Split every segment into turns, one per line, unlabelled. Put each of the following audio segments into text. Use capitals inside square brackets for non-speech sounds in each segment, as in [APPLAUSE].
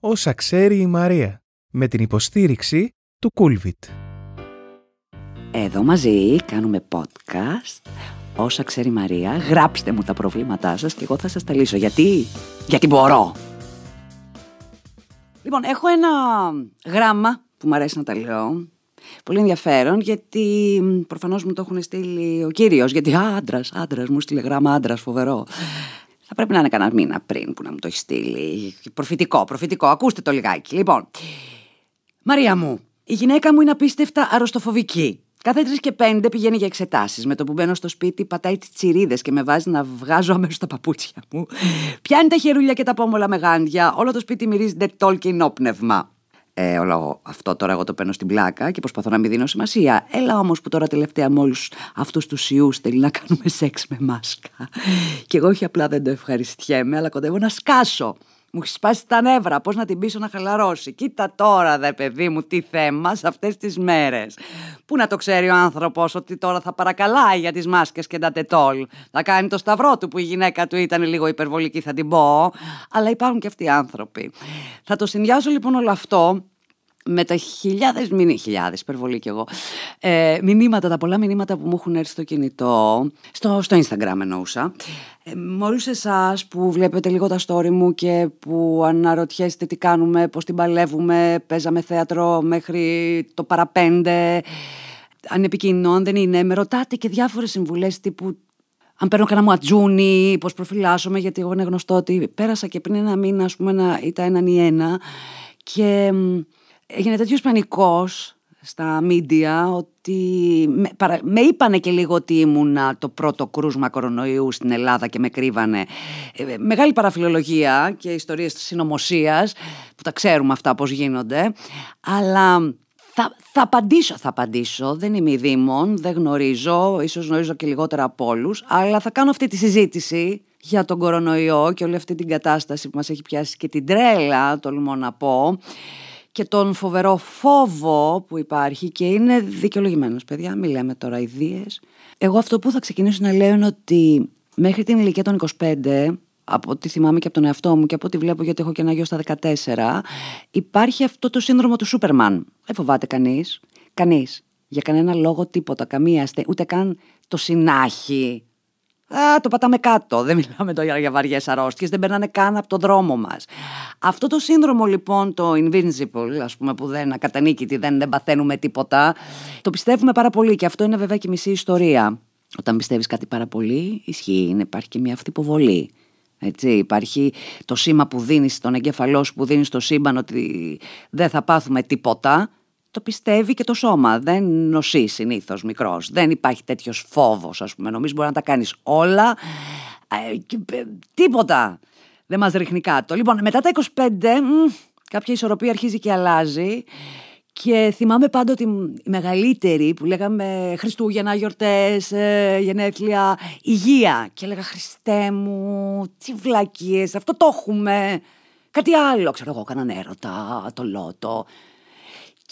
όσα ξέρει η Μαρία με την υποστήριξη του Κούλβιτ. Εδώ μαζί κάνουμε podcast όσα ξέρει η Μαρία. Γράψτε μου τα προβλήματά σας και εγώ θα σας τα λύσω. Γιατί, γιατί μπορώ. Λοιπόν, έχω ένα γράμμα που μου αρέσει να τα λέω. Πολύ ενδιαφέρον γιατί προφανώς μου το έχουν στείλει ο κύριος γιατί άντρας, άντρας μου στείλε γράμμα άντρας, φοβερό. Θα πρέπει να είναι κανένα μήνα πριν που να μου το έχεις στείλει. Προφητικό, προφητικό. Ακούστε το λιγάκι. Λοιπόν, Μαρία μου, η γυναίκα μου είναι απίστευτα αρρωστοφοβική. Κάθε τρεις και πέντε πηγαίνει για εξετάσεις. Με το που μπαίνω στο σπίτι, πατάει τις τσιρίδες και με βάζει να βγάζω αμέσως τα παπούτσια μου. Πιάνει τα χερούλια και τα πόμολα με γάντια. Όλο το σπίτι μυρίζει ντετόλ και ε, αυτό τώρα εγώ το παίρνω στην πλάκα και προσπαθώ να μην δίνω σημασία. Έλα όμως που τώρα τελευταία με όλου αυτούς τους ιούς θέλει να κάνουμε σεξ με μάσκα. και εγώ όχι απλά δεν το ευχαριστιέμαι, αλλά κοντεύω να σκάσω. Μου έχει σπάσει τα νεύρα. Πώς να την πείσω να χαλαρώσει. Κοίτα τώρα, δε παιδί μου, τι θέμα σε αυτές τις μέρες. Πού να το ξέρει ο άνθρωπος ότι τώρα θα παρακαλάει για τις μάσκες και τα τετόλ. Θα κάνει το σταυρό του που η γυναίκα του ήταν λίγο υπερβολική, θα την πω. Αλλά υπάρχουν και αυτοί οι άνθρωποι. Θα το συνδυάσω λοιπόν όλο αυτό με τα χιλιάδες, μην είναι χιλιάδες, υπερβολή κι εγώ, ε, μηνύματα, τα πολλά μηνύματα που μου έχουν έρθει στο κινητό, στο, στο Instagram εννοούσα. Ε, με όλου εσάς που βλέπετε λίγο τα story μου και που αναρωτιέστε τι κάνουμε, πώς την παλεύουμε, παίζαμε θέατρο μέχρι το παραπέντε. Αν επικοινωνώ, δεν είναι. Με ρωτάτε και διάφορες συμβουλές τύπου αν παίρνω κανένα μου ατζούνι, πώς προφυλάσσομαι, γιατί εγώ είναι γνωστό ότι πέρασα και πριν ένα μήνα, ας πούμε, ήταν έναν ή ένα. Και έγινε τέτοιος πανικός στα μίντια ότι με, παρα, είπανε και λίγο ότι ήμουνα το πρώτο κρούσμα κορονοϊού στην Ελλάδα και με κρύβανε. Ε, ε, μεγάλη παραφιλολογία και ιστορίες της συνωμοσίας που τα ξέρουμε αυτά πώς γίνονται. Αλλά θα, θα απαντήσω, θα απαντήσω. Δεν είμαι η Δήμων, δεν γνωρίζω, ίσως γνωρίζω και λιγότερα από όλους, αλλά θα κάνω αυτή τη συζήτηση για τον κορονοϊό και όλη αυτή την κατάσταση που μας έχει πιάσει και την τρέλα, τολμώ να πω και τον φοβερό φόβο που υπάρχει και είναι δικαιολογημένος παιδιά, μιλάμε τώρα ιδίες. Εγώ αυτό που θα ξεκινήσω να λέω είναι ότι μέχρι την ηλικία των 25 από ό,τι θυμάμαι και από τον εαυτό μου και από ό,τι βλέπω γιατί έχω και ένα γιο στα 14, υπάρχει αυτό το σύνδρομο του Σούπερμαν. Δεν φοβάται κανείς. Κανείς. Για κανένα λόγο τίποτα. Καμία. Ούτε καν το συνάχι. Α, το πατάμε κάτω. Δεν μιλάμε τώρα για βαριές αρρώστιες, δεν περνάνε καν από το δρόμο μας. Αυτό το σύνδρομο λοιπόν, το invincible, ας πούμε, που δεν ακατανίκητη, δεν, δεν παθαίνουμε τίποτα, το πιστεύουμε πάρα πολύ και αυτό είναι βέβαια και μισή ιστορία. Όταν πιστεύεις κάτι πάρα πολύ, ισχύει, υπάρχει και μια αυτή Έτσι, υπάρχει το σήμα που δίνεις στον εγκέφαλό σου, που δίνεις στο σύμπαν ότι δεν θα πάθουμε τίποτα το πιστεύει και το σώμα. Δεν νοσεί συνήθως μικρός. Δεν υπάρχει τέτοιος φόβος, ας πούμε. νομίζω μπορεί να τα κάνεις όλα. Ε, ε, τίποτα δεν μας ρίχνει κάτω. Λοιπόν, μετά τα 25, κάποια ισορροπία αρχίζει και αλλάζει. Και θυμάμαι πάντοτε οι μεγαλύτερη, που λέγαμε Χριστούγεννα, γιορτές, ε, γενέθλια, υγεία. Και έλεγα Χριστέ μου, τι βλακίες, αυτό το έχουμε. Κάτι άλλο, ξέρω εγώ, κανέναν έρωτα, το λότο.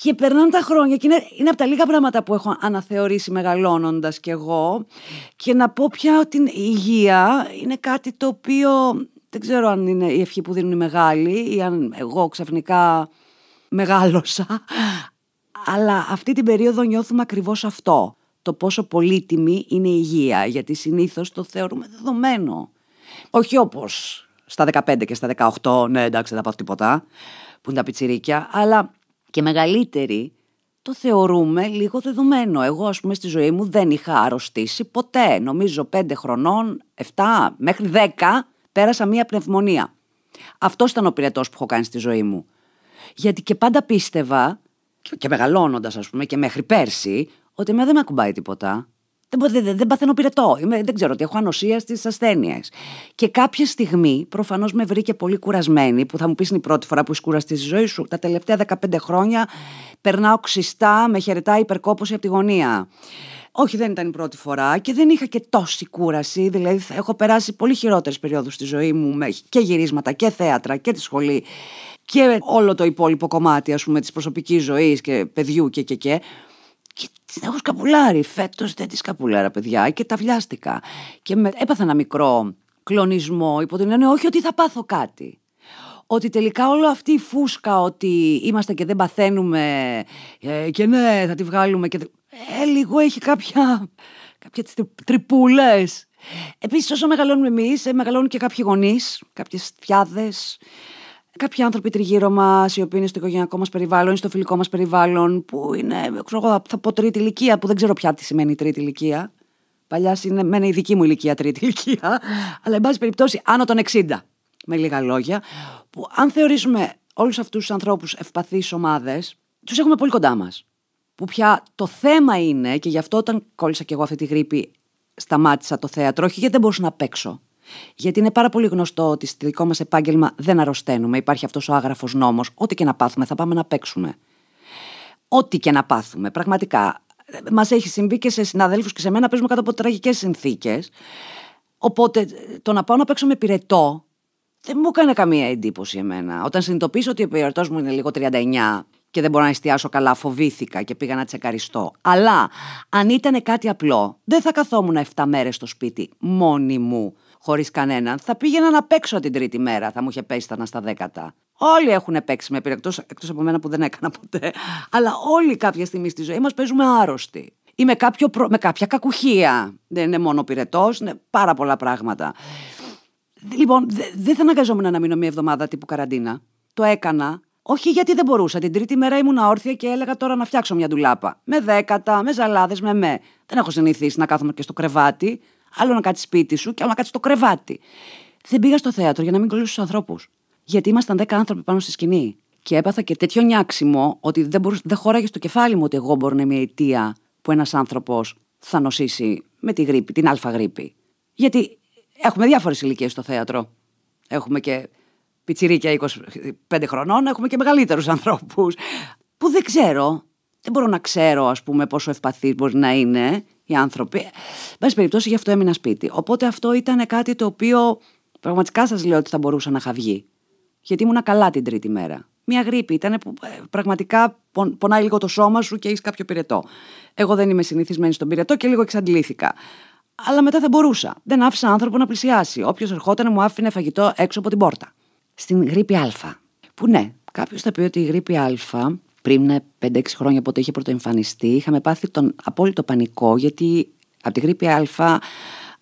Και περνάνε τα χρόνια και είναι, είναι από τα λίγα πράγματα που έχω αναθεωρήσει μεγαλώνοντας κι εγώ και να πω πια ότι η υγεία είναι κάτι το οποίο δεν ξέρω αν είναι η ευχή που δίνουν οι μεγάλοι ή αν εγώ ξαφνικά μεγάλωσα αλλά αυτή την περίοδο νιώθουμε ακριβώς αυτό το πόσο πολύτιμη είναι η υγεία γιατί συνήθως το θεωρούμε δεδομένο όχι όπως στα 15 και στα 18 ναι εντάξει δεν θα πάω τίποτα που είναι τα πιτσιρίκια αλλά και μεγαλύτεροι, το θεωρούμε λίγο δεδομένο. Εγώ, ας πούμε, στη ζωή μου δεν είχα αρρωστήσει ποτέ. Νομίζω πέντε χρονών, 7 μέχρι 10, πέρασα μία πνευμονία. Αυτό ήταν ο πυρετός που έχω κάνει στη ζωή μου. Γιατί και πάντα πίστευα, και μεγαλώνοντας, ας πούμε, και μέχρι πέρσι, ότι εμένα δεν με ακουμπάει τίποτα. Δεν, δεν, δεν, δεν παθαίνω πυρετό. δεν ξέρω τι έχω ανοσία στις ασθένειες. Και κάποια στιγμή, προφανώς με βρήκε πολύ κουρασμένη, που θα μου πεις είναι η πρώτη φορά που είσαι κουραστή στη ζωή σου. Τα τελευταία 15 χρόνια περνάω ξυστά, με χαιρετά υπερκόπωση από τη γωνία. Όχι, δεν ήταν η πρώτη φορά και δεν είχα και τόση κούραση. Δηλαδή, έχω περάσει πολύ χειρότερες περιόδους στη ζωή μου με και γυρίσματα και θέατρα και τη σχολή και όλο το υπόλοιπο κομμάτι, ας πούμε, της προσωπικής ζωής και παιδιού και και και την έχω σκαπουλάρει. Φέτος δεν τη σκαπουλάρα, παιδιά, και τα βιάστηκα. Και με... έπαθα ένα μικρό κλονισμό υπό την έννοια όχι ότι θα πάθω κάτι. Ότι τελικά όλο αυτή η φούσκα ότι είμαστε και δεν παθαίνουμε ε, και ναι θα τη βγάλουμε και... Ε, λίγο έχει κάποια, κάποια τρυπούλες. Επίσης όσο μεγαλώνουμε εμείς, ε, μεγαλώνουν και κάποιοι γονείς, κάποιες θιάδες, κάποιοι άνθρωποι τριγύρω μας, οι οποίοι είναι στο οικογενειακό μας περιβάλλον ή στο φιλικό μας περιβάλλον, που είναι, ξέρω εγώ, θα πω τρίτη ηλικία, που δεν ξέρω πια τι σημαίνει τρίτη ηλικία. Παλιά είναι η δική μου ηλικία τρίτη ηλικία, αλλά εν πάση περιπτώσει άνω των 60, με λίγα λόγια, που αν θεωρήσουμε όλους αυτούς τους ανθρώπους ευπαθείς ομάδες, τους έχουμε πολύ κοντά μας. Που πια το θέμα είναι, και γι' αυτό όταν κόλλησα κι εγώ αυτή τη γρήπη, σταμάτησα το θέατρο, όχι γιατί δεν μπορούσα να παίξω. Γιατί είναι πάρα πολύ γνωστό ότι στη δικό μας επάγγελμα δεν αρρωσταίνουμε. Υπάρχει αυτός ο άγραφος νόμος. Ό,τι και να πάθουμε, θα πάμε να παίξουμε. Ό,τι και να πάθουμε, πραγματικά. Μας έχει συμβεί και σε συναδέλφους και σε μένα παίζουμε κάτω από τραγικές συνθήκες. Οπότε το να πάω να παίξω με πυρετό δεν μου έκανε καμία εντύπωση εμένα. Όταν συνειδητοποίησα ότι ο πυρετός μου είναι λίγο 39 και δεν μπορώ να εστιάσω καλά, φοβήθηκα και πήγα να τσεκαριστώ. Αλλά αν ήταν κάτι απλό, δεν θα καθόμουν 7 μέρες στο σπίτι μόνη μου χωρίς κανέναν, θα πήγαινα να παίξω την τρίτη μέρα, θα μου είχε πέσει τα στα δέκατα. Όλοι έχουν παίξει με πείρα, εκτός από μένα που δεν έκανα ποτέ. Αλλά όλοι κάποια στιγμή στη ζωή μας παίζουμε άρρωστοι ή με, με κάποια κακουχία. Δεν είναι μόνο πυρετός, είναι πάρα πολλά πράγματα. Λοιπόν, δεν δε θα αναγκαζόμουν να μείνω μια εβδομάδα τύπου καραντίνα. Το έκανα. Όχι γιατί δεν μπορούσα. Την τρίτη μέρα ήμουν όρθια και έλεγα τώρα να φτιάξω μια ντουλάπα. Με δέκατα, με ζαλάδες, με με. Δεν έχω συνηθίσει να κάθομαι και στο κρεβάτι άλλο να κάτσεις σπίτι σου και άλλο να κάτσεις στο κρεβάτι. Δεν πήγα στο θέατρο για να μην κολλήσω τους ανθρώπους. Γιατί ήμασταν 10 άνθρωποι πάνω στη σκηνή. Και έπαθα και τέτοιο νιάξιμο ότι δεν, μπορούσε, δεν χώραγε στο κεφάλι μου ότι εγώ μπορώ να είμαι η αιτία που ένας άνθρωπος θα νοσήσει με τη γρήπη, την αλφα γρήπη. Γιατί έχουμε διάφορες ηλικίες στο θέατρο. Έχουμε και πιτσιρίκια 25 χρονών, έχουμε και μεγαλύτερους ανθρώπους. Που δεν ξέρω, δεν μπορώ να ξέρω, ας πούμε, πόσο ευπαθής μπορεί να είναι οι άνθρωποι. Μπα περιπτώσει, γι' αυτό έμεινα σπίτι. Οπότε αυτό ήταν κάτι το οποίο πραγματικά σας λέω ότι θα μπορούσα να είχα βγει. Γιατί ήμουν καλά την τρίτη μέρα. Μια γρήπη ήταν που ε, πραγματικά πονάει λίγο το σώμα σου και έχεις κάποιο πυρετό. Εγώ δεν είμαι συνηθισμένη στον πυρετό και λίγο εξαντλήθηκα. Αλλά μετά θα μπορούσα. Δεν άφησα άνθρωπο να πλησιάσει. Όποιος ερχόταν μου άφηνε φαγητό έξω από την πόρτα. Στην γρήπη Α. Που ναι, κάποιος θα πει ότι η γρήπη Α πριν 5-6 ε, χρόνια, από ό,τι είχε πρωτοεμφανιστεί, είχαμε πάθει τον απόλυτο πανικό, γιατί από τη γρήπη Α,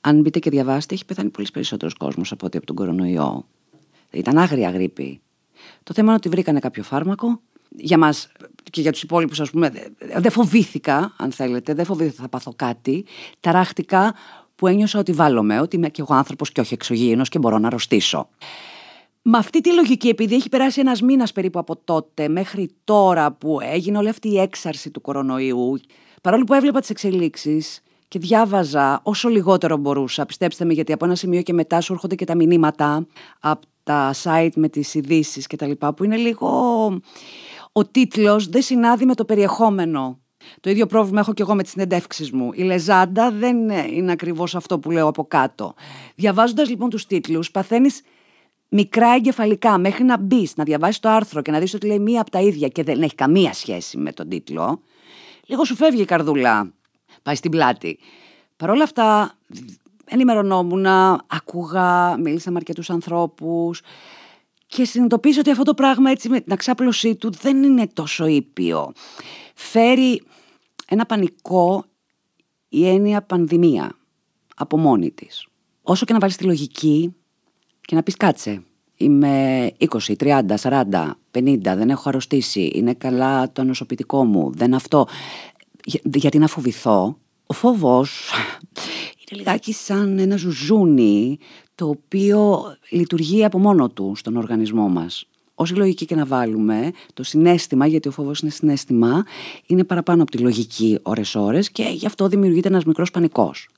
αν μπείτε και διαβάσετε, έχει πεθάνει πολύ περισσότερος κόσμος από ότι από τον κορονοϊό. Ήταν άγρια γρήπη. Το θέμα είναι ότι βρήκανε κάποιο φάρμακο. Για μας και για τους υπόλοιπους, ας πούμε, δεν φοβήθηκα, αν θέλετε, δεν φοβήθηκα θα πάθω κάτι. Ταράχτηκα που ένιωσα ότι με, ότι είμαι και εγώ άνθρωπος και όχι εξωγήινος και μπορώ να αρρωστήσω. Με αυτή τη λογική, επειδή έχει περάσει ένας μήνας περίπου από τότε μέχρι τώρα που έγινε όλη αυτή η έξαρση του κορονοϊού, παρόλο που έβλεπα τις εξελίξεις και διάβαζα όσο λιγότερο μπορούσα, πιστέψτε με γιατί από ένα σημείο και μετά σου έρχονται και τα μηνύματα από τα site με τις ειδήσει κτλ, που είναι λίγο... Ο τίτλος δεν συνάδει με το περιεχόμενο. Το ίδιο πρόβλημα έχω και εγώ με τις συνεντεύξεις μου. Η λεζάντα δεν είναι ακριβώς αυτό που λέω από κάτω. Διαβάζοντας λοιπόν τους τίτλους, παθαίνεις μικρά εγκεφαλικά, μέχρι να μπεις, να διαβάσεις το άρθρο και να δεις ότι λέει μία από τα ίδια και δεν έχει καμία σχέση με τον τίτλο, λίγο σου φεύγει η καρδούλα. Πάει στην πλάτη. Παρ' όλα αυτά, ενημερωνόμουν, ακούγα, μίλησα με αρκετούς ανθρώπους και συνειδητοποίησα ότι αυτό το πράγμα έτσι με την αξάπλωσή του δεν είναι τόσο ήπιο. Φέρει ένα πανικό η έννοια πανδημία από μόνη της. Όσο και να βάλεις τη λογική και να πεις κάτσε, είμαι 20, 30, 40, 50, δεν έχω αρρωστήσει, είναι καλά το νοσοποιητικό μου, δεν αυτό. Για, γιατί να φοβηθώ. Ο φόβος [LAUGHS] είναι λιγάκι σαν ένα ζουζούνι το οποίο λειτουργεί από μόνο του στον οργανισμό μας. Όση λογική και να βάλουμε, το συνέστημα, γιατί ο φόβος είναι συνέστημα, είναι παραπάνω από τη λογική ώρες-ώρες και γι' αυτό δημιουργείται ένας μικρός πανικός.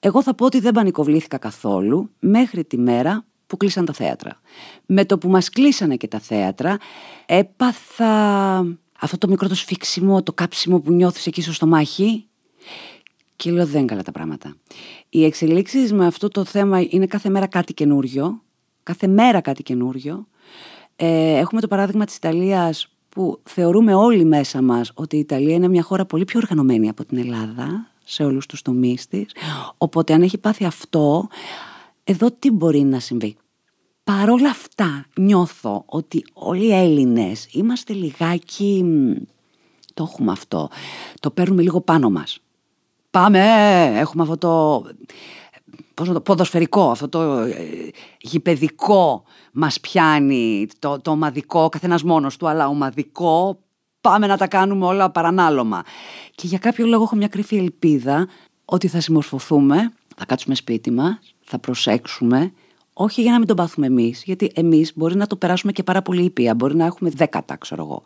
Εγώ θα πω ότι δεν πανικοβλήθηκα καθόλου μέχρι τη μέρα που κλείσαν τα θέατρα. Με το που μας κλείσανε και τα θέατρα, έπαθα αυτό το μικρό το σφίξιμο, το κάψιμο που νιώθεις εκεί στο στομάχι και λέω δεν καλά τα πράγματα. Οι εξελίξεις με αυτό το θέμα είναι κάθε μέρα κάτι καινούριο, κάθε μέρα κάτι καινούριο. Ε, έχουμε το παράδειγμα της Ιταλίας που θεωρούμε όλοι μέσα μας ότι η Ιταλία είναι μια χώρα πολύ πιο οργανωμένη από την Ελλάδα σε όλους τους τομείς της. Οπότε αν έχει πάθει αυτό, εδώ τι μπορεί να συμβεί. Παρόλα αυτά νιώθω ότι όλοι οι Έλληνες είμαστε λιγάκι... Το έχουμε αυτό. Το παίρνουμε λίγο πάνω μας. Πάμε! Έχουμε αυτό το... Πώς το, ποδοσφαιρικό, αυτό το ε, γηπεδικό μας πιάνει, το, το ομαδικό, καθένας μόνος του, αλλά ομαδικό, πάμε να τα κάνουμε όλα παρανάλωμα. Και για κάποιο λόγο έχω μια κρυφή ελπίδα ότι θα συμμορφωθούμε θα κάτσουμε σπίτι μας, θα προσέξουμε, όχι για να μην τον πάθουμε εμείς, γιατί εμείς μπορεί να το περάσουμε και πάρα πολύ ήπια. Μπορεί να έχουμε δέκατα, ξέρω εγώ.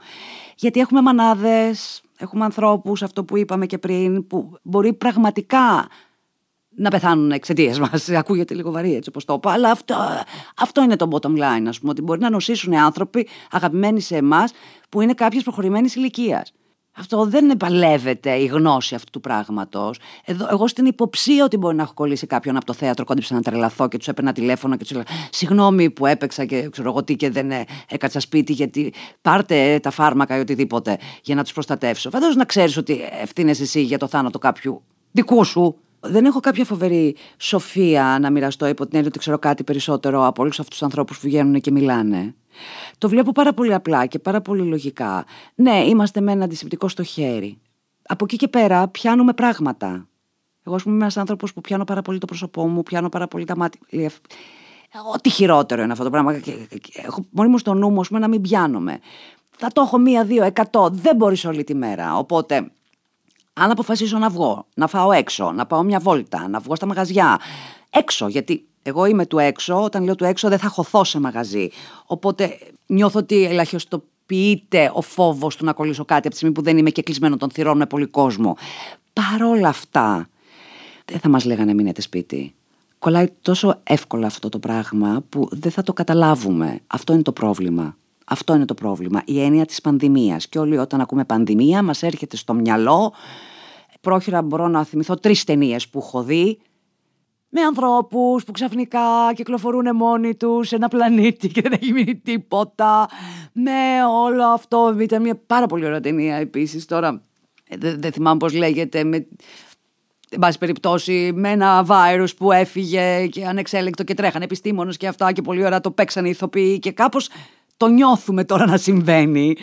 Γιατί έχουμε μανάδες, έχουμε ανθρώπους, αυτό που είπαμε και πριν, που μπορεί πραγματικά να πεθάνουν εξαιτίας μας. [LAUGHS] Ακούγεται λίγο βαρύ έτσι όπως το είπα, αλλά αυτό, αυτό είναι το bottom line, ας πούμε. Ότι μπορεί να νοσήσουν άνθρωποι αγαπημένοι σε εμάς που είναι κάποιες προχωρημένη ηλικίας. Αυτό δεν επαλεύεται η γνώση αυτού του πράγματος. Εγώ στην υποψία ότι μπορεί να έχω κολλήσει κάποιον από το θέατρο, κόντυψα να τρελαθώ και τους έπαιρνα τηλέφωνο και τους έλεγα Συγγνώμη που έπαιξα και ξέρω εγώ τι και δεν ε, έκατσα σπίτι, γιατί πάρτε τα φάρμακα ή οτιδήποτε για να τους προστατεύσω. Φαντάζομαι να ξέρεις ότι ευθύνε εσύ για το θάνατο κάποιου δικού σου. Δεν έχω κάποια φοβερή σοφία να μοιραστώ υπό την έννοια ότι ξέρω κάτι περισσότερο από όλους αυτούς τους ανθρώπους που βγαίνουν και μιλάνε. Το βλέπω πάρα πολύ απλά και πάρα πολύ λογικά. Ναι, είμαστε με ένα αντισηπτικό στο χέρι. Από εκεί και πέρα πιάνουμε πράγματα. Εγώ, ας πούμε, είμαι ένας άνθρωπος που πιάνω πάρα πολύ το πρόσωπό μου, πιάνω πάρα πολύ τα μάτια. Ό,τι χειρότερο είναι αυτό το πράγμα. Έχω μόνο στο νου μου, πούμε, να μην πιάνομαι. Θα το έχω μία, δύο, εκατό. Δεν μπορείς όλη τη μέρα. Οπότε, αν αποφασίσω να βγω, να φάω έξω, να πάω μια βόλτα, να βγω στα μαγαζιά, έξω, γιατί εγώ είμαι του έξω, όταν λέω του έξω δεν θα χωθώ σε μαγαζί. Οπότε νιώθω ότι ελαχιστοποιείται ο φόβος του να κολλήσω κάτι από τη στιγμή που δεν είμαι και κλεισμένο των θυρών με πολύ κόσμο. Παρ' όλα αυτά, δεν θα μας λέγανε μείνετε σπίτι. Κολλάει τόσο εύκολα αυτό το πράγμα που δεν θα το καταλάβουμε. Αυτό είναι το πρόβλημα. Αυτό είναι το πρόβλημα. Η έννοια της πανδημίας. Και όλοι όταν ακούμε πανδημία, μας έρχεται στο μυαλό. Πρόχειρα μπορώ να θυμηθώ τρεις ταινίες που έχω δει με ανθρώπους που ξαφνικά κυκλοφορούν μόνοι τους σε ένα πλανήτη και δεν έχει μείνει τίποτα. Με όλο αυτό. Ήταν μια πάρα πολύ ωραία ταινία επίσης. Τώρα ε, δεν δε θυμάμαι πώς λέγεται. Με, εν πάση περιπτώσει, με ένα βάρο που έφυγε και ανεξέλεγκτο και τρέχανε επιστήμονες και αυτά και πολύ ωραία το παίξαν οι ηθοποιοί και κάπως το νιώθουμε τώρα να συμβαίνει.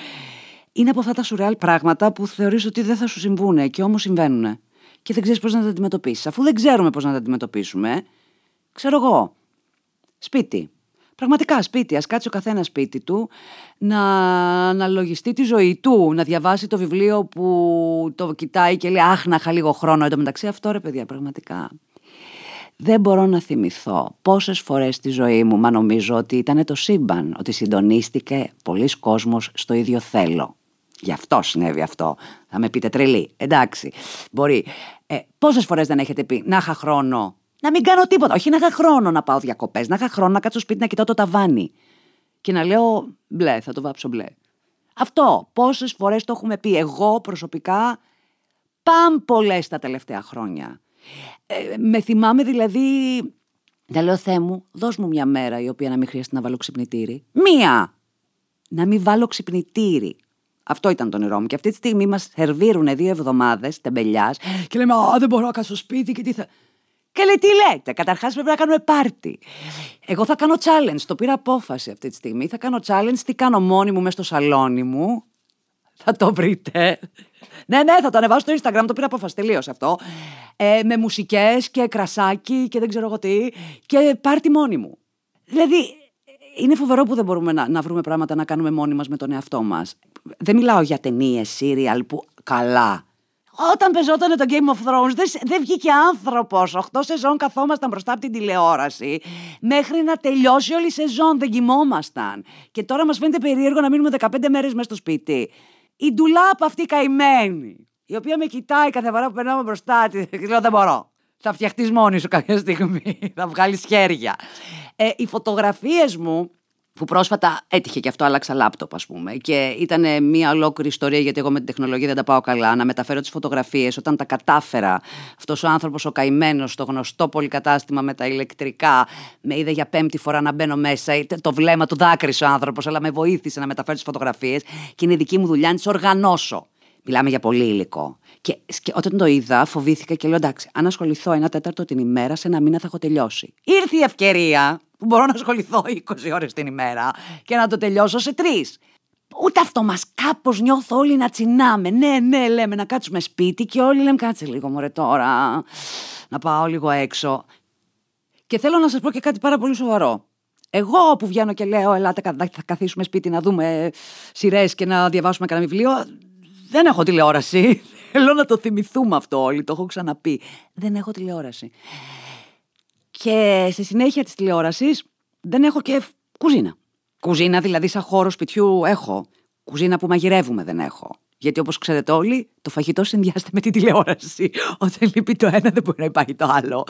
Είναι από αυτά τα σουρεάλ πράγματα που θεωρείς ότι δεν θα σου συμβούνε και όμως συμβαίνουν και δεν ξέρεις πώς να τα αντιμετωπίσεις. Αφού δεν ξέρουμε πώς να τα αντιμετωπίσουμε, ξέρω εγώ. Σπίτι. Πραγματικά σπίτι. Ας κάτσει ο καθένας σπίτι του, να αναλογιστεί τη ζωή του, να διαβάσει το βιβλίο που το κοιτάει και λέει Αχ, να είχα λίγο χρόνο. Εν τω μεταξύ, αυτό ρε παιδιά, πραγματικά. Δεν μπορώ να θυμηθώ πόσες φορές στη ζωή μου, μα νομίζω ότι ήταν το σύμπαν, ότι συντονίστηκε πολλοί κόσμος στο ίδιο θέλω. Γι' αυτό συνέβη αυτό. Θα με πείτε τρελή. Εντάξει, μπορεί. Ε, Πόσες φορές δεν έχετε πει να είχα χρόνο να μην κάνω τίποτα. Όχι να είχα χρόνο να πάω διακοπές, να είχα χρόνο να κάτσω σπίτι να κοιτάω το ταβάνι. Και να λέω μπλε, θα το βάψω μπλε. Αυτό. Πόσες φορές το έχουμε πει εγώ προσωπικά. Πάμ πολλές τα τελευταία χρόνια. Ε, με θυμάμαι δηλαδή να λέω Θεέ μου, δώσ' μου μια μέρα η οποία να μην χρειάζεται να βάλω ξυπνητήρι. Μία! Να μην βάλω ξυπνητήρι. Αυτό ήταν το νερό μου. Και αυτή τη στιγμή μας σερβίρουν δύο εβδομάδες τεμπελιάς και λέμε Α, δεν μπορώ να κάνω στο σπίτι και τι θα. και λεει τι λέτε. Καταρχάς πρέπει να κάνουμε πάρτι. Εγώ θα κάνω challenge. Το πήρα απόφαση αυτή τη στιγμή. Θα κάνω challenge. Τι κάνω μόνη μου μέσα στο σαλόνι μου. Θα το βρείτε. ναι, ναι, θα το ανεβάσω στο Instagram. Το πήρα απόφαση. τελείω αυτό. Ε, με μουσικές και κρασάκι και δεν ξέρω εγώ τι. Και πάρτι μόνη μου. Δηλαδή, ε, ε, είναι φοβερό που δεν μπορούμε να, να βρούμε πράγματα να κάνουμε μόνοι μας με τον εαυτό μας δεν μιλάω για ταινίες, σύριαλ που καλά. Όταν πεζόταν το Game of Thrones, δεν, βγήκε άνθρωπος. Οχτώ σεζόν καθόμασταν μπροστά από την τηλεόραση. Μέχρι να τελειώσει όλη η σεζόν δεν κοιμόμασταν. Και τώρα μας φαίνεται περίεργο να μείνουμε 15 μέρε μέσα στο σπίτι. Η ντουλάπα αυτή καημένη, η οποία με κοιτάει κάθε φορά που περνάμε μπροστά της, λέω δεν μπορώ. Θα φτιαχτείς μόνη σου κάποια στιγμή. [LAUGHS] θα βγάλεις χέρια. Ε, οι φωτογραφίες μου που πρόσφατα έτυχε και αυτό, άλλαξα λάπτοπ, ας πούμε. Και ήταν μια ολόκληρη ιστορία, γιατί εγώ με την τεχνολογία δεν τα πάω καλά, να μεταφέρω τις φωτογραφίες. Όταν τα κατάφερα, αυτός ο άνθρωπος ο καημένος στο γνωστό πολυκατάστημα με τα ηλεκτρικά, με είδε για πέμπτη φορά να μπαίνω μέσα. Το βλέμμα του δάκρυσε ο άνθρωπος, αλλά με βοήθησε να μεταφέρω τις φωτογραφίες. Και είναι η δική μου δουλειά να τις οργανώσω. Μιλάμε για πολύ υλικό. Και, και, όταν το είδα, φοβήθηκα και λέω: Εντάξει, αν ασχοληθώ ένα τέταρτο την ημέρα, σε ένα μήνα θα έχω τελειώσει. Ήρθε η ευκαιρία που μπορώ να ασχοληθώ 20 ώρες την ημέρα και να το τελειώσω σε τρεις. Ούτε αυτό μας κάπως νιώθω όλοι να τσινάμε. Ναι, ναι, λέμε να κάτσουμε σπίτι και όλοι λέμε κάτσε λίγο μωρέ τώρα. Να πάω λίγο έξω. Και θέλω να σας πω και κάτι πάρα πολύ σοβαρό. Εγώ που βγαίνω και λέω, ελάτε θα καθίσουμε σπίτι να δούμε σειρές και να διαβάσουμε κανένα βιβλίο. Δεν έχω τηλεόραση. [LAUGHS] Θέλω να το θυμηθούμε αυτό όλοι, το έχω ξαναπεί. Δεν έχω τηλεόραση. Και στη συνέχεια της τηλεόρασης δεν έχω και κουζίνα. Κουζίνα, δηλαδή, σαν χώρο σπιτιού έχω. Κουζίνα που μαγειρεύουμε δεν έχω. Γιατί όπως ξέρετε όλοι, το φαγητό συνδυάζεται με τη τηλεόραση. [LAUGHS] Όταν λείπει το ένα, δεν μπορεί να υπάρχει το άλλο.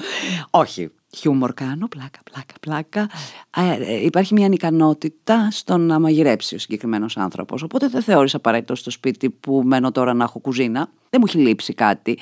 Όχι. Χιούμορ κάνω, πλάκα, πλάκα, πλάκα. Ε, ε, υπάρχει μια ανικανότητα στο να μαγειρέψει ο συγκεκριμένος άνθρωπος. Οπότε δεν θεώρησα απαραίτητο στο σπίτι που μένω τώρα να έχω κουζίνα. Δεν μου έχει λείψει κάτι.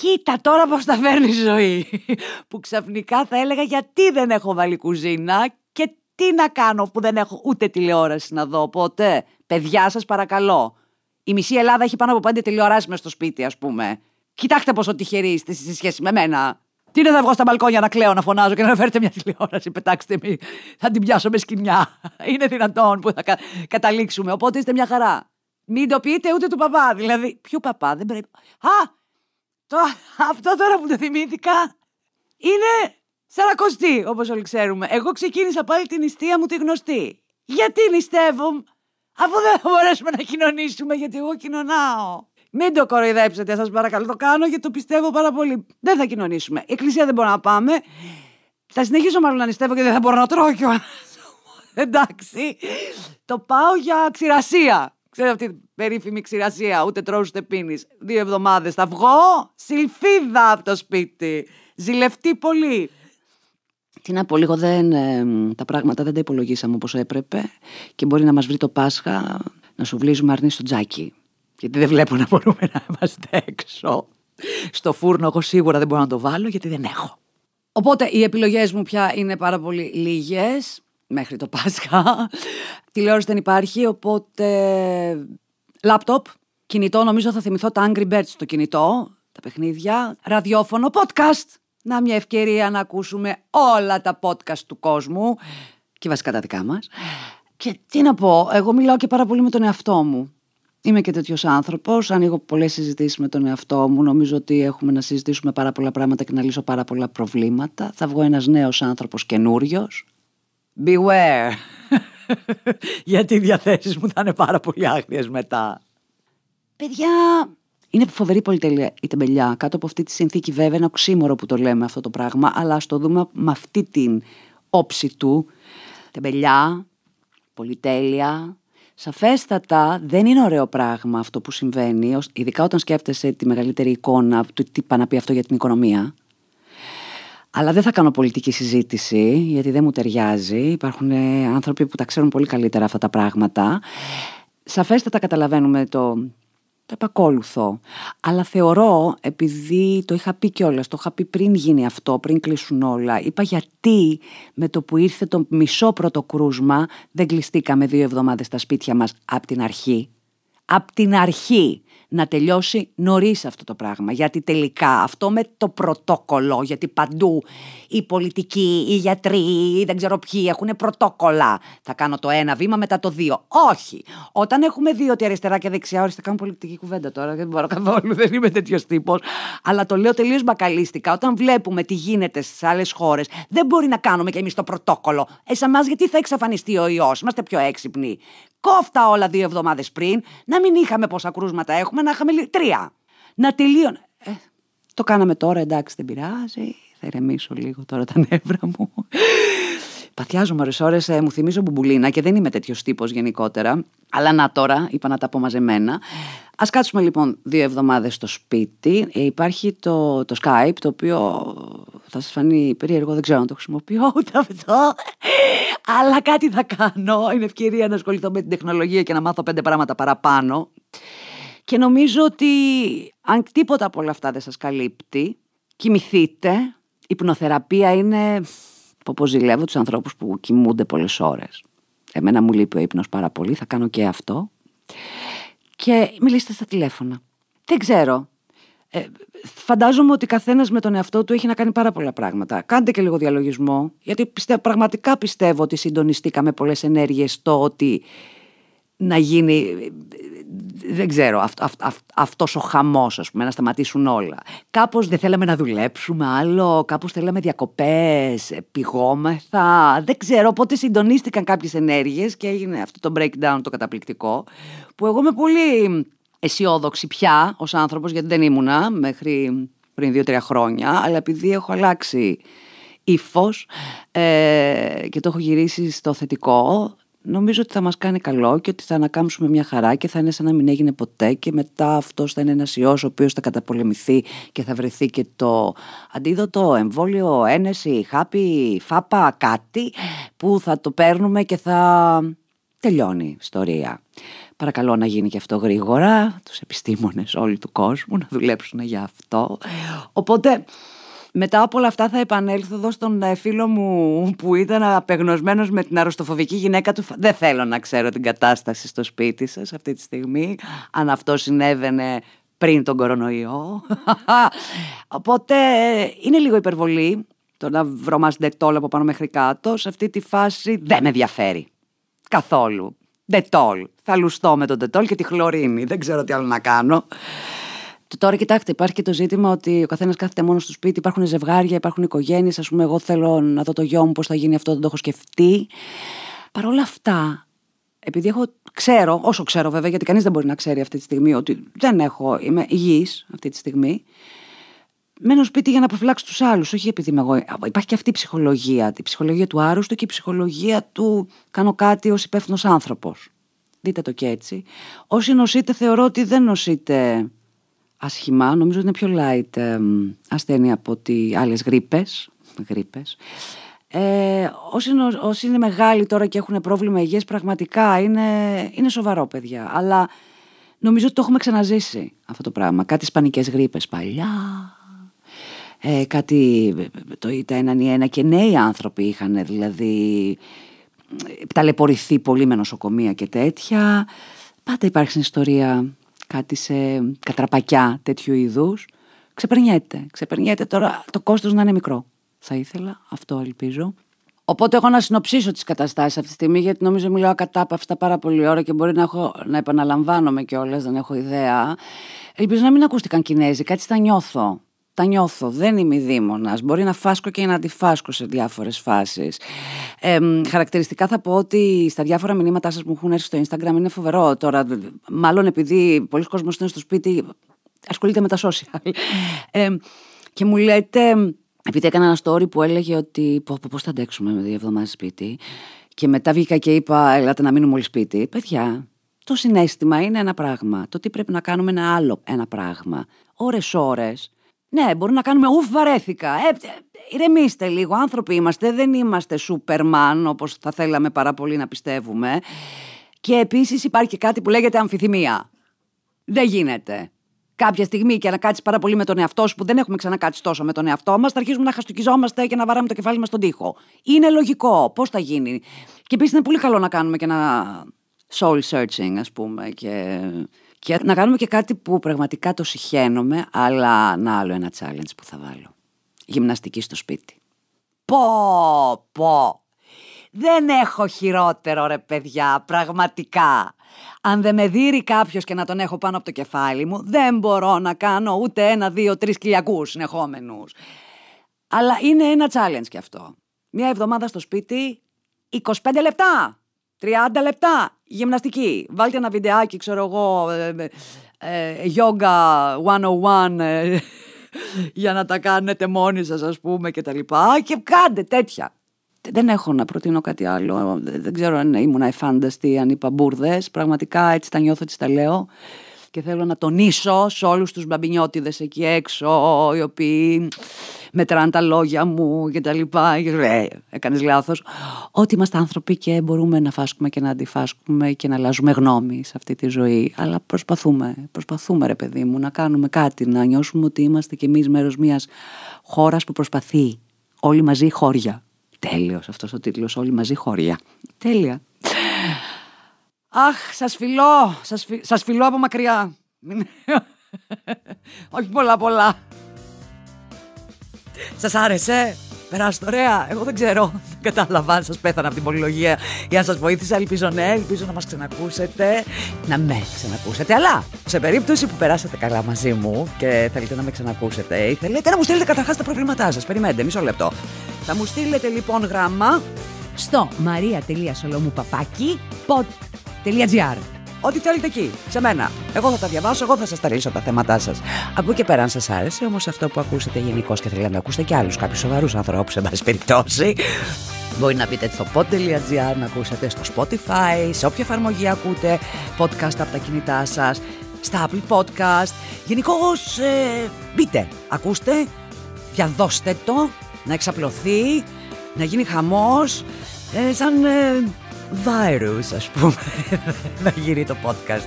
Κοίτα τώρα πώς τα φέρνει η ζωή. Που ξαφνικά θα έλεγα γιατί δεν έχω βάλει κουζίνα και τι να κάνω που δεν έχω ούτε τηλεόραση να δω. Οπότε, παιδιά σας παρακαλώ. Η μισή Ελλάδα έχει πάνω από πέντε τηλεοράσεις μες στο σπίτι, ας πούμε. Κοιτάξτε πόσο τυχεροί είστε σε σχέση με μένα. Τι είναι να βγω στα μπαλκόνια να κλαίω, να φωνάζω και να φέρετε μια τηλεόραση. Πετάξτε με. Θα την πιάσω με σκηνιά. Είναι δυνατόν που θα κα... καταλήξουμε. Οπότε είστε μια χαρά. Μην το πείτε ούτε του παπά. Δηλαδή, ποιο παπά δεν πρέπει. Α, το, αυτό τώρα που το θυμήθηκα είναι σαρακοστή, όπως όλοι ξέρουμε. Εγώ ξεκίνησα πάλι την νηστεία μου τη γνωστή. Γιατί νηστεύω, αφού δεν θα μπορέσουμε να κοινωνήσουμε, γιατί εγώ κοινωνάω. Μην το κοροϊδέψετε, σας παρακαλώ. Το κάνω γιατί το πιστεύω πάρα πολύ. Δεν θα κοινωνήσουμε. η Εκκλησία δεν μπορεί να πάμε. Θα συνεχίσω μάλλον να νηστεύω και δεν θα μπορώ να τρώω κιόλα. [LAUGHS] Εντάξει. Το πάω για ξηρασία. Ξέρετε αυτή την περίφημη ξηρασία, ούτε τρώω ούτε πίνεις. Δύο εβδομάδες θα βγω, σιλφίδα από το σπίτι. Ζηλευτεί πολύ. Τι να πω, λίγο δεν, ε, τα πράγματα δεν τα υπολογίσαμε όπως έπρεπε και μπορεί να μας βρει το Πάσχα να σου βλύζουμε αρνί στο τζάκι. Γιατί δεν βλέπω να μπορούμε να είμαστε έξω. Στο φούρνο εγώ σίγουρα δεν μπορώ να το βάλω γιατί δεν έχω. Οπότε οι επιλογές μου πια είναι πάρα πολύ λίγες μέχρι το Πάσχα. Τηλεόραση δεν υπάρχει, οπότε λάπτοπ, κινητό, νομίζω θα θυμηθώ τα Angry Birds στο κινητό, τα παιχνίδια, ραδιόφωνο, podcast. Να μια ευκαιρία να ακούσουμε όλα τα podcast του κόσμου και βασικά τα δικά μας. Και τι να πω, εγώ μιλάω και πάρα πολύ με τον εαυτό μου. Είμαι και τέτοιος άνθρωπος. Ανοίγω πολλές συζητήσεις με τον εαυτό μου. Νομίζω ότι έχουμε να συζητήσουμε πάρα πολλά πράγματα και να λύσω πάρα πολλά προβλήματα. Θα βγω ένας νέος άνθρωπος καινούριος. Beware. [LAUGHS] Γιατί οι διαθέσεις μου θα είναι πάρα πολύ άγριες μετά. Παιδιά, είναι φοβερή πολυτέλεια η τεμπελιά. Κάτω από αυτή τη συνθήκη, βέβαια, είναι οξύμορο που το λέμε αυτό το πράγμα, αλλά ας το δούμε με αυτή την όψη του. Τεμπελιά, πολυτέλεια. Σαφέστατα δεν είναι ωραίο πράγμα αυτό που συμβαίνει, ειδικά όταν σκέφτεσαι τη μεγαλύτερη εικόνα του τι πάει να πει αυτό για την οικονομία. Αλλά δεν θα κάνω πολιτική συζήτηση, γιατί δεν μου ταιριάζει. Υπάρχουν ε, άνθρωποι που τα ξέρουν πολύ καλύτερα αυτά τα πράγματα. Σαφέστατα καταλαβαίνουμε το το επακόλουθο. Αλλά θεωρώ, επειδή το είχα πει κιόλας, το είχα πει πριν γίνει αυτό, πριν κλείσουν όλα, είπα γιατί με το που ήρθε το μισό πρώτο κρούσμα δεν κλειστήκαμε δύο εβδομάδες στα σπίτια μας από την αρχή. Απ' την αρχή να τελειώσει νωρίς αυτό το πράγμα. Γιατί τελικά αυτό με το πρωτόκολλο, γιατί παντού οι πολιτικοί, οι γιατροί, οι δεν ξέρω ποιοι έχουν πρωτόκολλα. Θα κάνω το ένα βήμα μετά το δύο. Όχι. Όταν έχουμε δύο ότι αριστερά και δεξιά, ορίστε, κάνω πολιτική κουβέντα τώρα, δεν μπορώ καθόλου, δεν είμαι τέτοιος τύπος. Αλλά το λέω τελείως μπακαλίστικα. Όταν βλέπουμε τι γίνεται στις άλλες χώρες, δεν μπορεί να κάνουμε κι εμείς το πρωτόκολλο. Εσάς μα γιατί θα εξαφανιστεί ο ιός, είμαστε πιο έξυπνοι κόφτα όλα δύο εβδομάδες πριν, να μην είχαμε πόσα κρούσματα έχουμε, να είχαμε τρία. Να τελείω... Ε, το κάναμε τώρα, εντάξει, δεν πειράζει. Θα ηρεμήσω λίγο τώρα τα νεύρα μου παθιάζομαι ώρες ώρες, ε, μου θυμίζω μπουμπουλίνα και δεν είμαι τέτοιος τύπος γενικότερα. Αλλά να τώρα, είπα να τα πω μαζεμένα. Ας κάτσουμε λοιπόν δύο εβδομάδες στο σπίτι. Ε, υπάρχει το, το Skype, το οποίο θα σας φανεί περίεργο, δεν ξέρω αν το χρησιμοποιώ [LAUGHS] ούτε αυτό. Αλλά κάτι θα κάνω. Είναι ευκαιρία να ασχοληθώ με την τεχνολογία και να μάθω πέντε πράγματα παραπάνω. Και νομίζω ότι αν τίποτα από όλα αυτά δεν σας καλύπτει, κοιμηθείτε. Η υπνοθεραπεία είναι Πω πως ζηλεύω τους ανθρώπους που κοιμούνται πολλές ώρες. Εμένα μου λείπει ο ύπνος πάρα πολύ, θα κάνω και αυτό. Και μιλήστε στα τηλέφωνα. Δεν ξέρω. Ε, φαντάζομαι ότι καθένας με τον εαυτό του έχει να κάνει πάρα πολλά πράγματα. Κάντε και λίγο διαλογισμό, γιατί πιστεύω, πραγματικά πιστεύω ότι συντονιστήκαμε πολλές ενέργειες το ότι να γίνει δεν ξέρω, αυ, αυ, αυτός ο χαμός, ας πούμε, να σταματήσουν όλα. Κάπως δεν θέλαμε να δουλέψουμε άλλο, κάπως θέλαμε διακοπές, πηγόμεθα, δεν ξέρω, πότε συντονίστηκαν κάποιες ενέργειες και έγινε αυτό το breakdown το καταπληκτικό, που εγώ είμαι πολύ αισιόδοξη πια ως άνθρωπος, γιατί δεν ήμουνα μέχρι πριν δύο-τρία χρόνια, αλλά επειδή έχω αλλάξει ύφος ε, και το έχω γυρίσει στο θετικό, νομίζω ότι θα μας κάνει καλό και ότι θα ανακάμψουμε μια χαρά και θα είναι σαν να μην έγινε ποτέ και μετά αυτός θα είναι ένας ιός ο οποίος θα καταπολεμηθεί και θα βρεθεί και το αντίδοτο, εμβόλιο, ένεση, χάπι, φάπα, κάτι που θα το παίρνουμε και θα τελειώνει η ιστορία. Παρακαλώ να γίνει και αυτό γρήγορα, τους επιστήμονες όλοι του κόσμου να δουλέψουν για αυτό. Οπότε μετά από όλα αυτά θα επανέλθω εδώ στον ε, φίλο μου που ήταν απεγνωσμένος με την αρρωστοφοβική γυναίκα του. Δεν θέλω να ξέρω την κατάσταση στο σπίτι σας αυτή τη στιγμή, αν αυτό συνέβαινε πριν τον κορονοϊό. [LAUGHS] Οπότε ε, είναι λίγο υπερβολή το να βρωμάς ντετόλ από πάνω μέχρι κάτω. Σε αυτή τη φάση δεν με ενδιαφέρει καθόλου. Ντετόλ. Θα λουστώ με τον ντετόλ και τη χλωρίνη. Δεν ξέρω τι άλλο να κάνω. Τώρα κοιτάξτε, υπάρχει και το ζήτημα ότι ο καθένας κάθεται μόνος στο σπίτι, υπάρχουν ζευγάρια, υπάρχουν οικογένειες. Ας πούμε, εγώ θέλω να δω το γιο μου πώς θα γίνει αυτό, δεν το έχω σκεφτεί. Παρ' όλα αυτά, επειδή έχω, ξέρω, όσο ξέρω βέβαια, γιατί κανείς δεν μπορεί να ξέρει αυτή τη στιγμή ότι δεν έχω, είμαι υγιής αυτή τη στιγμή. Μένω σπίτι για να προφυλάξω τους άλλους, όχι επειδή είμαι εγώ. Υπάρχει και αυτή η ψυχολογία. Η ψυχολογία του άρρωστου και η ψυχολογία του κάνω κάτι ως υπεύθυνος άνθρωπος. Δείτε το και έτσι. Όσοι νοσείτε, θεωρώ ότι δεν νοσείτε ασχημά, νομίζω ότι είναι πιο light ασθένεια από ότι άλλες γρήπες. γρήπες. Ε, όσοι, είναι, μεγάλοι τώρα και έχουν πρόβλημα υγείας πραγματικά είναι, είναι σοβαρό παιδιά. Αλλά νομίζω ότι το έχουμε ξαναζήσει αυτό το πράγμα. Κάτι σπανικές γρήπες παλιά, ε, κάτι το ήταν έναν ή ένα και νέοι άνθρωποι είχαν δηλαδή ταλαιπωρηθεί πολύ με νοσοκομεία και τέτοια. Πάντα υπάρχει στην ιστορία κάτι σε κατραπακιά τέτοιου είδους, ξεπερνιέται. Ξεπερνιέται τώρα το κόστος να είναι μικρό. Θα ήθελα, αυτό ελπίζω. Οπότε έχω να συνοψίσω τις καταστάσεις αυτή τη στιγμή, γιατί νομίζω μιλάω ακατάπαυστα πάρα πολύ ώρα και μπορεί να, έχω, να επαναλαμβάνομαι κιόλας, δεν έχω ιδέα. Ελπίζω να μην ακούστηκαν Κινέζοι, κάτι θα νιώθω τα νιώθω, δεν είμαι δίμονας, μπορεί να φάσκω και να αντιφάσκω σε διάφορες φάσεις. Ε, χαρακτηριστικά θα πω ότι στα διάφορα μηνύματά σας που έχουν έρθει στο Instagram είναι φοβερό τώρα, μάλλον επειδή πολλοί κόσμος είναι στο σπίτι, ασχολείται με τα social. Ε, και μου λέτε, επειδή έκανα ένα story που έλεγε ότι πω, πώς θα αντέξουμε με δύο εβδομάδες σπίτι και μετά βγήκα και είπα έλατε να μείνουμε όλοι σπίτι. Παιδιά, το συνέστημα είναι ένα πράγμα. Το τι πρέπει να κάνουμε είναι άλλο ένα πράγμα. Ώρες-ώρες ναι, μπορούμε να κάνουμε ουφ βαρέθηκα. Ε, ε, ηρεμήστε λίγο, άνθρωποι είμαστε, δεν είμαστε σούπερμαν όπως θα θέλαμε πάρα πολύ να πιστεύουμε. Και επίσης υπάρχει και κάτι που λέγεται αμφιθυμία. Δεν γίνεται. Κάποια στιγμή και να κάτσεις πάρα πολύ με τον εαυτό σου, που δεν έχουμε ξανακάτσει τόσο με τον εαυτό μας, θα αρχίσουμε να χαστοκιζόμαστε και να βαράμε το κεφάλι μας στον τοίχο. Είναι λογικό. Πώς θα γίνει. Και επίσης είναι πολύ καλό να κάνουμε και ένα soul searching, ας πούμε, και και να κάνουμε και κάτι που πραγματικά το συχαίνομαι, αλλά να άλλο ένα challenge που θα βάλω. Γυμναστική στο σπίτι. Πω, πω. Δεν έχω χειρότερο ρε παιδιά, πραγματικά. Αν δεν με δίνει κάποιος και να τον έχω πάνω από το κεφάλι μου, δεν μπορώ να κάνω ούτε ένα, δύο, τρεις κυλιακούς συνεχόμενους. Αλλά είναι ένα challenge κι αυτό. Μια εβδομάδα στο σπίτι, 25 λεπτά. 30 λεπτά γυμναστική. Βάλτε ένα βιντεάκι, ξέρω εγώ, ε, ε, yoga 101 ε, [LAUGHS] για να τα κάνετε μόνοι σας ας πούμε και τα λοιπά και κάντε τέτοια. Δεν έχω να προτείνω κάτι άλλο. Δεν ξέρω αν ήμουν εφάνταστη, αν είπα μπουρδες. Πραγματικά έτσι τα νιώθω, έτσι τα λέω και θέλω να τονίσω σε όλους τους μπαμπινιώτιδες εκεί έξω οι οποίοι μετράνε τα λόγια μου και τα λοιπά ε, έκανες λάθος ότι είμαστε άνθρωποι και μπορούμε να φάσκουμε και να αντιφάσκουμε και να αλλάζουμε γνώμη σε αυτή τη ζωή αλλά προσπαθούμε, προσπαθούμε ρε παιδί μου να κάνουμε κάτι να νιώσουμε ότι είμαστε κι εμείς μέρος μιας χώρας που προσπαθεί όλοι μαζί χώρια Τέλειος αυτός ο τίτλος, όλοι μαζί χωριά. Τέλεια. Αχ, σας φιλώ, σας, φι... φιλώ από μακριά. [LAUGHS] Όχι πολλά πολλά. Σας άρεσε. Περάστε ωραία. Εγώ δεν ξέρω. Δεν κατάλαβα αν σας πέθανα από την πολυλογία ή αν σας βοήθησα. Ελπίζω ναι. Ελπίζω να μας ξανακούσετε. Να με ξανακούσετε. Αλλά σε περίπτωση που περάσατε καλά μαζί μου και θέλετε να με ξανακούσετε ή θέλετε να μου στείλετε καταρχάς τα προβλήματά σας. Περιμένετε μισό λεπτό. Θα μου στείλετε λοιπόν γράμμα στο maria.solomoupapaki.com Ό,τι θέλετε εκεί, σε μένα. Εγώ θα τα διαβάσω, εγώ θα σα τα λύσω τα θέματά σα. Από και πέρα, αν σα άρεσε όμω αυτό που ακούσετε γενικώ και θέλετε να ακούσετε και άλλου κάποιου σοβαρού ανθρώπου, εν πάση περιπτώσει, Μπορεί να μπείτε στο pod.gr, να ακούσετε στο Spotify, σε όποια εφαρμογή ακούτε, podcast από τα κινητά σα, στα Apple Podcast. Γενικώ ε, μπείτε, ακούστε, διαδώστε το, να εξαπλωθεί, να γίνει χαμό ε, σαν... Ε, virus, ας πούμε, [LAUGHS] να γυρίσει το podcast.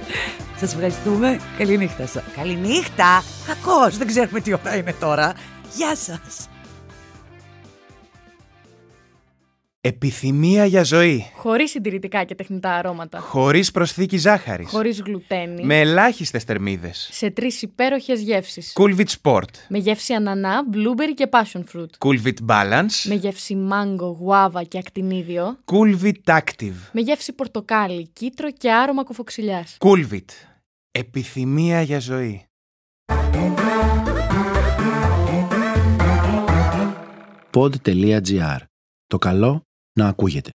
Σας ευχαριστούμε. Καληνύχτα σας. Καληνύχτα! Κακός! Δεν ξέρουμε τι ώρα είναι τώρα. Γεια σας! Επιθυμία για ζωή. Χωρίς συντηρητικά και τεχνητά αρώματα. Χωρίς προσθήκη ζάχαρης. Χωρίς γλουτένη. Με ελάχιστες θερμίδες. Σε τρεις υπέροχες γεύσεις. Κούλβιτ Sport. Με γεύση ανανά, blueberry και passion fruit. Κούλβιτ Balance. Με γεύση μάγκο, γουάβα και ακτινίδιο. Κούλβιτ Active. Με γεύση πορτοκάλι, κίτρο και άρωμα κουφοξιλιά. Κούλβιτ. Επιθυμία για ζωή. Pod.gr. Το καλό να ακούγεται.